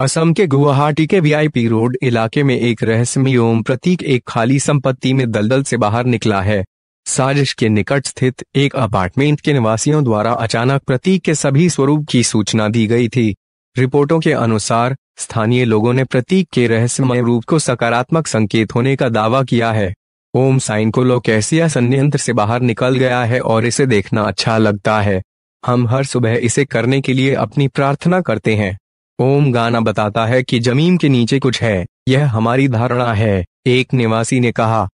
असम के गुवाहाटी के VIP road इलाके में एक ओम प्रतीक एक खाली संपत्ति में दलदल से बाहर निकला है साजिश के निकट स्थित एक अपार्टमेंट के निवासियों द्वारा अचानक प्रतीक के सभी स्वरूप की सूचना दी गई थी रिपोर्टों के अनुसार स्थानीय लोगों ने प्रतीक के रहस्यमय रूप को सकारात्मक संकेत होने का दावा किया है ओम साइन को लोकैसिया संयंत्र से बाहर निकल गया है और इसे देखना अच्छा लगता है हम हर सुबह इसे करने के लिए अपनी प्रार्थना करते हैं ओम गाना बताता है कि जमीन के नीचे कुछ है यह हमारी धारणा है एक निवासी ने कहा